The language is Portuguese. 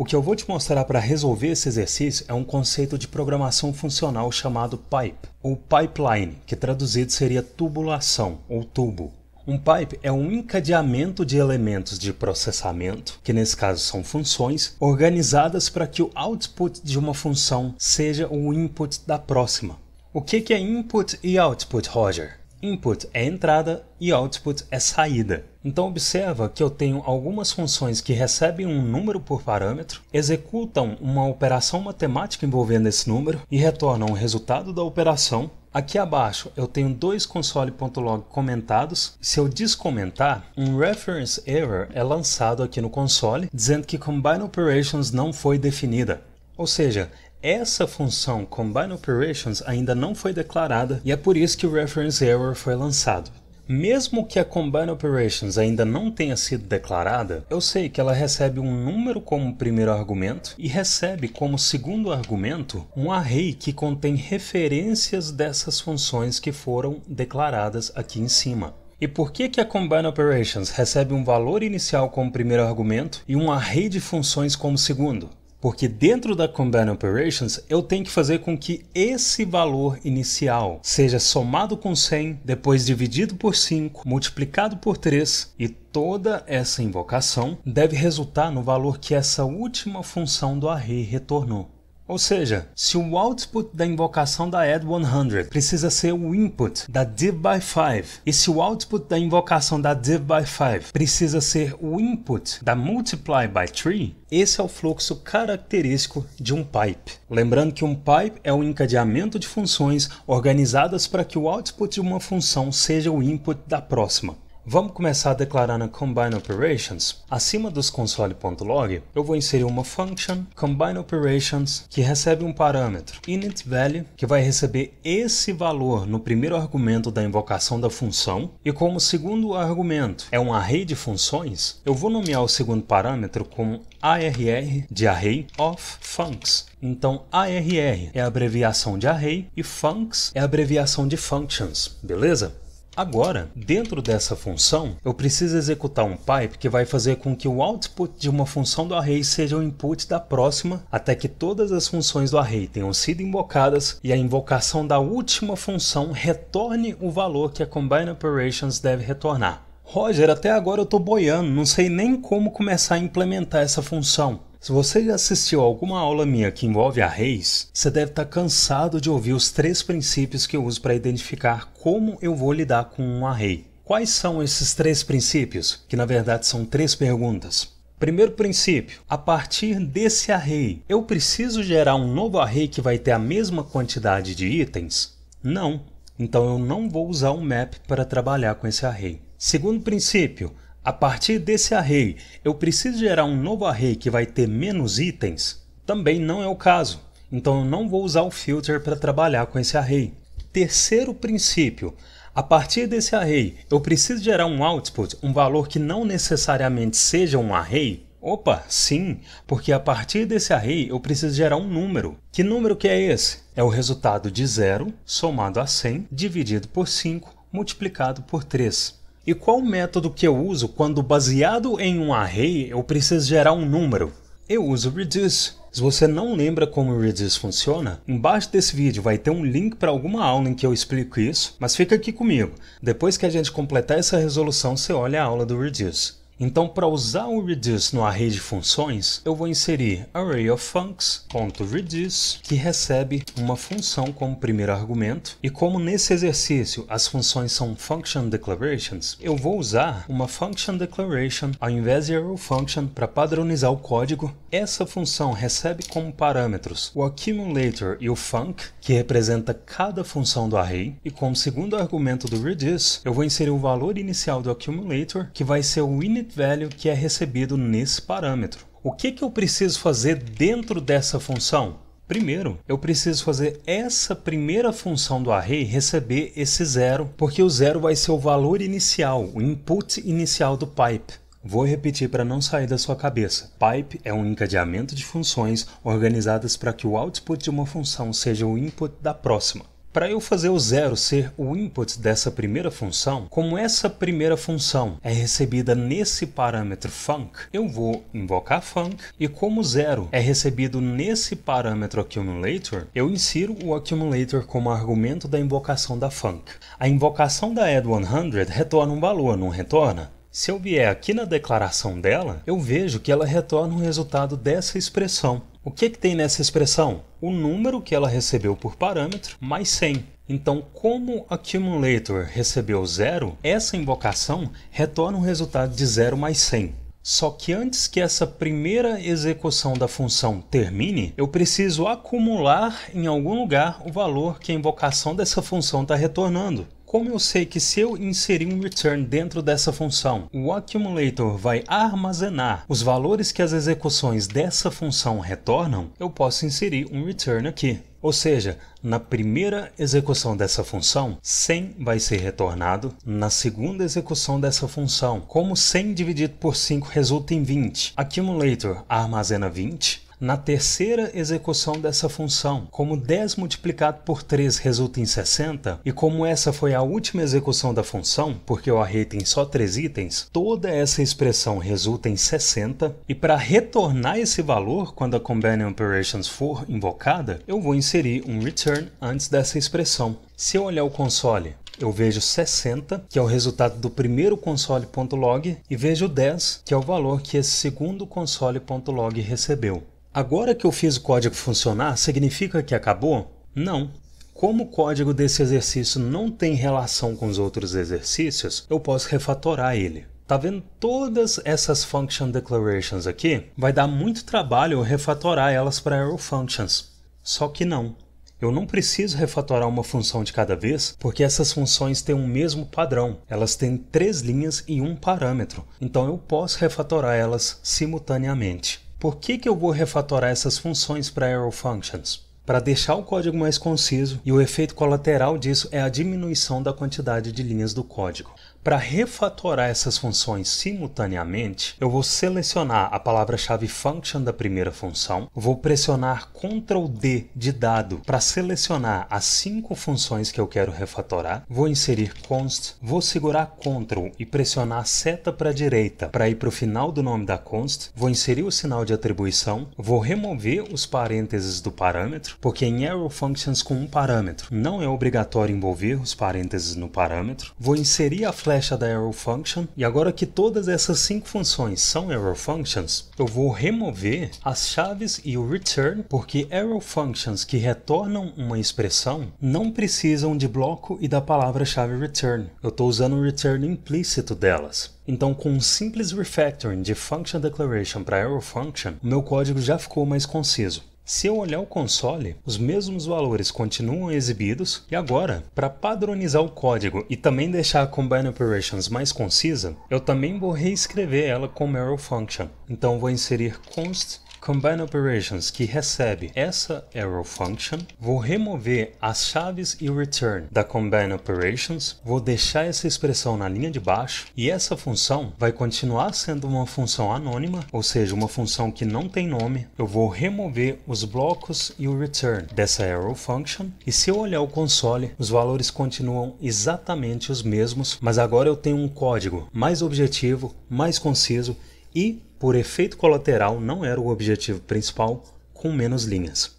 O que eu vou te mostrar para resolver esse exercício é um conceito de programação funcional chamado pipe, ou pipeline, que traduzido seria tubulação ou tubo. Um pipe é um encadeamento de elementos de processamento, que nesse caso são funções, organizadas para que o output de uma função seja o input da próxima. O que é input e output, Roger? Input é entrada e output é saída. Então observa que eu tenho algumas funções que recebem um número por parâmetro, executam uma operação matemática envolvendo esse número e retornam o resultado da operação. Aqui abaixo eu tenho dois console.log comentados. Se eu descomentar, um reference error é lançado aqui no console, dizendo que combine operations não foi definida. Ou seja, essa função Combine Operations ainda não foi declarada e é por isso que o Reference Error foi lançado. Mesmo que a Combine Operations ainda não tenha sido declarada, eu sei que ela recebe um número como primeiro argumento e recebe como segundo argumento um array que contém referências dessas funções que foram declaradas aqui em cima. E por que, que a Combine Operations recebe um valor inicial como primeiro argumento e um array de funções como segundo? Porque dentro da combine Operations eu tenho que fazer com que esse valor inicial seja somado com 100, depois dividido por 5, multiplicado por 3 e toda essa invocação deve resultar no valor que essa última função do array retornou. Ou seja, se o output da invocação da add 100 precisa ser o input da div by 5, e se o output da invocação da div by 5 precisa ser o input da multiply by 3, esse é o fluxo característico de um pipe. Lembrando que um pipe é o um encadeamento de funções organizadas para que o output de uma função seja o input da próxima. Vamos começar declarando Combine Operations. Acima dos console.log, eu vou inserir uma function Combine Operations que recebe um parâmetro initValue, value que vai receber esse valor no primeiro argumento da invocação da função e como segundo argumento é um array de funções, eu vou nomear o segundo parâmetro como arr de array of funcs. Então arr é a abreviação de array e funcs é a abreviação de functions, beleza? Agora, dentro dessa função, eu preciso executar um pipe que vai fazer com que o output de uma função do array seja o input da próxima, até que todas as funções do array tenham sido invocadas e a invocação da última função retorne o valor que a combine operations deve retornar. Roger, até agora eu estou boiando, não sei nem como começar a implementar essa função. Se você assistiu alguma aula minha que envolve arrays, você deve estar tá cansado de ouvir os três princípios que eu uso para identificar como eu vou lidar com um array. Quais são esses três princípios? Que na verdade são três perguntas. Primeiro princípio, a partir desse array, eu preciso gerar um novo array que vai ter a mesma quantidade de itens? Não, então eu não vou usar um map para trabalhar com esse array. Segundo princípio, a partir desse array, eu preciso gerar um novo array que vai ter menos itens? Também não é o caso, então eu não vou usar o filter para trabalhar com esse array. Terceiro princípio, a partir desse array, eu preciso gerar um output, um valor que não necessariamente seja um array? Opa, sim, porque a partir desse array eu preciso gerar um número. Que número que é esse? É o resultado de 0 somado a 100 dividido por 5 multiplicado por 3. E qual método que eu uso quando, baseado em um array, eu preciso gerar um número? Eu uso reduce. Se você não lembra como o reduce funciona, embaixo desse vídeo vai ter um link para alguma aula em que eu explico isso, mas fica aqui comigo. Depois que a gente completar essa resolução, você olha a aula do reduce. Então, para usar o reduce no array de funções, eu vou inserir array of funcs.reduce, que recebe uma função como primeiro argumento. E como nesse exercício as funções são function declarations, eu vou usar uma function declaration ao invés de arrow function para padronizar o código. Essa função recebe como parâmetros o accumulator e o func, que representa cada função do array. E como segundo argumento do reduce, eu vou inserir o valor inicial do accumulator, que vai ser o init Value que é recebido nesse parâmetro. O que, que eu preciso fazer dentro dessa função? Primeiro, eu preciso fazer essa primeira função do array receber esse zero, porque o zero vai ser o valor inicial, o input inicial do pipe. Vou repetir para não sair da sua cabeça. Pipe é um encadeamento de funções organizadas para que o output de uma função seja o input da próxima. Para eu fazer o zero ser o input dessa primeira função, como essa primeira função é recebida nesse parâmetro func, eu vou invocar func e como zero é recebido nesse parâmetro accumulator, eu insiro o accumulator como argumento da invocação da func. A invocação da add100 retorna um valor, não retorna? Se eu vier aqui na declaração dela, eu vejo que ela retorna o resultado dessa expressão. O que, que tem nessa expressão? O número que ela recebeu por parâmetro mais 100. Então, como Accumulator recebeu zero, essa invocação retorna o resultado de zero mais 100. Só que antes que essa primeira execução da função termine, eu preciso acumular em algum lugar o valor que a invocação dessa função está retornando. Como eu sei que se eu inserir um return dentro dessa função, o accumulator vai armazenar os valores que as execuções dessa função retornam, eu posso inserir um return aqui. Ou seja, na primeira execução dessa função, 100 vai ser retornado. Na segunda execução dessa função, como 100 dividido por 5 resulta em 20, accumulator armazena 20 na terceira execução dessa função. Como 10 multiplicado por 3 resulta em 60, e como essa foi a última execução da função, porque o array tem só 3 itens, toda essa expressão resulta em 60, e para retornar esse valor quando a Companion Operations for invocada, eu vou inserir um return antes dessa expressão. Se eu olhar o console eu vejo 60, que é o resultado do primeiro console.log, e vejo 10, que é o valor que esse segundo console.log recebeu. Agora que eu fiz o código funcionar, significa que acabou? Não. Como o código desse exercício não tem relação com os outros exercícios, eu posso refatorar ele. Tá vendo todas essas function declarations aqui? Vai dar muito trabalho refatorar elas para arrow functions. Só que não. Eu não preciso refatorar uma função de cada vez, porque essas funções têm o um mesmo padrão. Elas têm três linhas e um parâmetro, então eu posso refatorar elas simultaneamente. Por que, que eu vou refatorar essas funções para arrow functions? para deixar o código mais conciso, e o efeito colateral disso é a diminuição da quantidade de linhas do código. Para refatorar essas funções simultaneamente, eu vou selecionar a palavra-chave function da primeira função, vou pressionar Ctrl D de dado para selecionar as cinco funções que eu quero refatorar, vou inserir const, vou segurar Ctrl e pressionar seta para a direita para ir para o final do nome da const, vou inserir o sinal de atribuição, vou remover os parênteses do parâmetro, porque em arrow functions com um parâmetro não é obrigatório envolver os parênteses no parâmetro. Vou inserir a flecha da arrow function e agora que todas essas cinco funções são arrow functions, eu vou remover as chaves e o return, porque arrow functions que retornam uma expressão não precisam de bloco e da palavra-chave return. Eu estou usando o return implícito delas. Então, com um simples refactoring de function declaration para arrow function, o meu código já ficou mais conciso. Se eu olhar o console, os mesmos valores continuam exibidos e agora, para padronizar o código e também deixar a Combine Operations mais concisa, eu também vou reescrever ela com Merrill Function. Então vou inserir const combine operations que recebe essa arrow function, vou remover as chaves e o return da combine operations, vou deixar essa expressão na linha de baixo e essa função vai continuar sendo uma função anônima, ou seja, uma função que não tem nome. Eu vou remover os blocos e o return dessa arrow function e se eu olhar o console, os valores continuam exatamente os mesmos, mas agora eu tenho um código mais objetivo, mais conciso e, por efeito colateral, não era o objetivo principal, com menos linhas.